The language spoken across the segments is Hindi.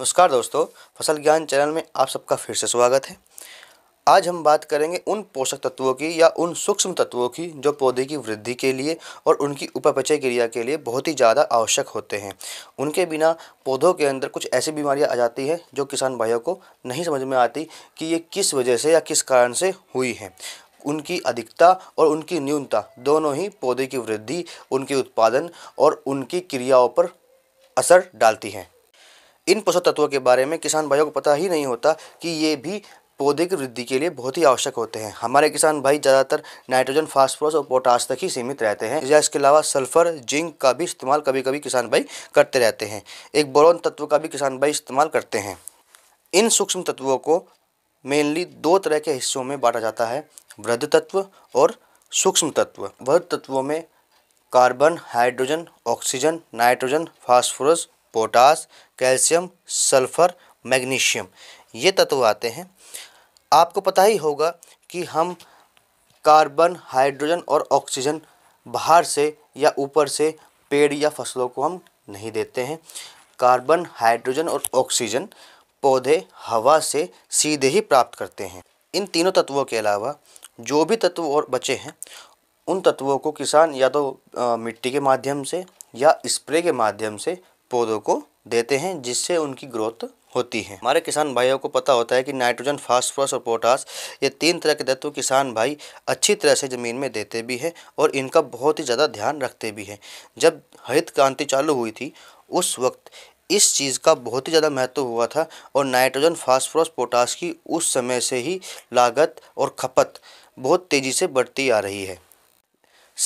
नमस्कार दोस्तों फसल ज्ञान चैनल में आप सबका फिर से स्वागत है आज हम बात करेंगे उन पोषक तत्वों की या उन सूक्ष्म तत्वों की जो पौधे की वृद्धि के लिए और उनकी उपपचय क्रिया के लिए बहुत ही ज़्यादा आवश्यक होते हैं उनके बिना पौधों के अंदर कुछ ऐसी बीमारियां आ जाती हैं जो किसान भाइयों को नहीं समझ में आती कि ये किस वजह से या किस कारण से हुई हैं उनकी अधिकता और उनकी न्यूनता दोनों ही पौधे की वृद्धि उनके उत्पादन और उनकी क्रियाओं पर असर डालती हैं इन पोषक तत्वों के बारे में किसान भाइयों को पता ही नहीं होता कि ये भी पौधे की वृद्धि के लिए बहुत ही आवश्यक होते हैं हमारे किसान भाई ज़्यादातर नाइट्रोजन फास्फोरस और पोटास तक ही सीमित रहते हैं या इसके अलावा सल्फर जिंक का भी इस्तेमाल कभी कभी किसान भाई करते रहते हैं एक बोरोन तत्व का भी किसान भाई इस्तेमाल करते हैं इन सूक्ष्म तत्वों को मेनली दो तरह के हिस्सों में बांटा जाता है वृद्ध तत्व और सूक्ष्म तत्व वृद्ध तत्वों में carbon hydrogen oxygen nitrogen phosphorus potash calcium sulphur magnesium ये तत्व आते हैं आपको पता ही होगा कि हम कार्बन हाइड्रोजन और ऑक्सीजन बाहर से या ऊपर से पेड़ या फसलों को हम नहीं देते हैं कार्बन हाइड्रोजन और ऑक्सीजन पौधे हवा से सीधे ही प्राप्त करते हैं इन तीनों तत्वों के अलावा जो भी तत्व और बचे हैं उन तत्वों को किसान या तो मिट्टी के माध्यम से या स्प्रे के माध्यम से पौधों को देते हैं जिससे उनकी ग्रोथ होती है हमारे किसान भाइयों को पता होता है कि नाइट्रोजन फास्फोरस और पोटास ये तीन तरह के तत्व किसान भाई अच्छी तरह से ज़मीन में देते भी हैं और इनका बहुत ही ज़्यादा ध्यान रखते भी हैं जब हरित क्रांति चालू हुई थी उस वक्त इस चीज़ का बहुत ही ज़्यादा महत्व हुआ था और नाइट्रोजन फास्फोरस पोटास की उस समय से ही लागत और खपत बहुत तेज़ी से बढ़ती आ रही है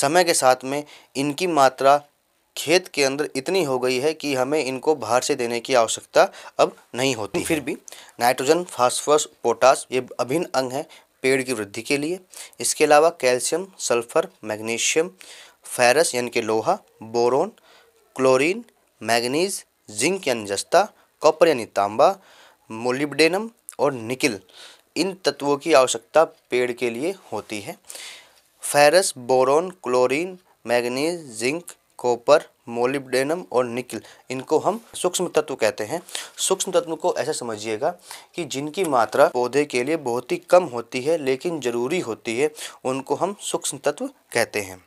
समय के साथ में इनकी मात्रा खेत के अंदर इतनी हो गई है कि हमें इनको बाहर से देने की आवश्यकता अब नहीं होती फिर भी नाइट्रोजन फास्फोरस पोटास ये अभिन्न अंग हैं पेड़ की वृद्धि के लिए इसके अलावा कैल्शियम सल्फर मैग्नीशियम फेरस यानी कि लोहा बोरोन क्लोरीन मैग्नीज जिंक यानी जस्ता कॉपर यानी तांबा मोलिब्डेनम और निकिल इन तत्वों की आवश्यकता पेड़ के लिए होती है ferrous boron chlorine manganese zinc copper molybdenum और निकिल इनको हम सूक्ष्म तत्व कहते हैं सूक्ष्म तत्व को ऐसा समझिएगा कि जिनकी मात्रा पौधे के लिए बहुत ही कम होती है लेकिन ज़रूरी होती है उनको हम सूक्ष्म तत्व कहते हैं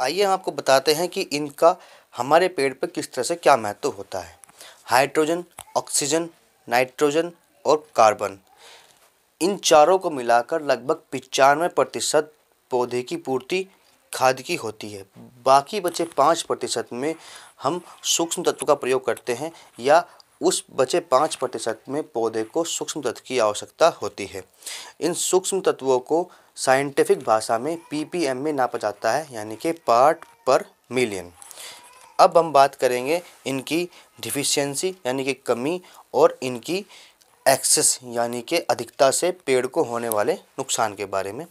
आइए हम आपको बताते हैं कि इनका हमारे पेड़ पर किस तरह से क्या महत्व होता है हाइड्रोजन ऑक्सीजन नाइट्रोजन और कार्बन इन चारों को मिलाकर लगभग पचानवे प्रतिशत पौधे की पूर्ति खाद की होती है बाकी बचे पाँच प्रतिशत में हम सूक्ष्म तत्व का प्रयोग करते हैं या उस बचे पाँच प्रतिशत में पौधे को सूक्ष्म तत्व की आवश्यकता होती है इन सूक्ष्म तत्वों को साइंटिफिक भाषा में पीपीएम में नापा जाता है यानी कि पार्ट पर मिलियन अब हम बात करेंगे इनकी डिफिशियंसी यानी कि कमी और इनकी एक्सेस यानी कि अधिकता से पेड़ को होने वाले नुकसान के बारे में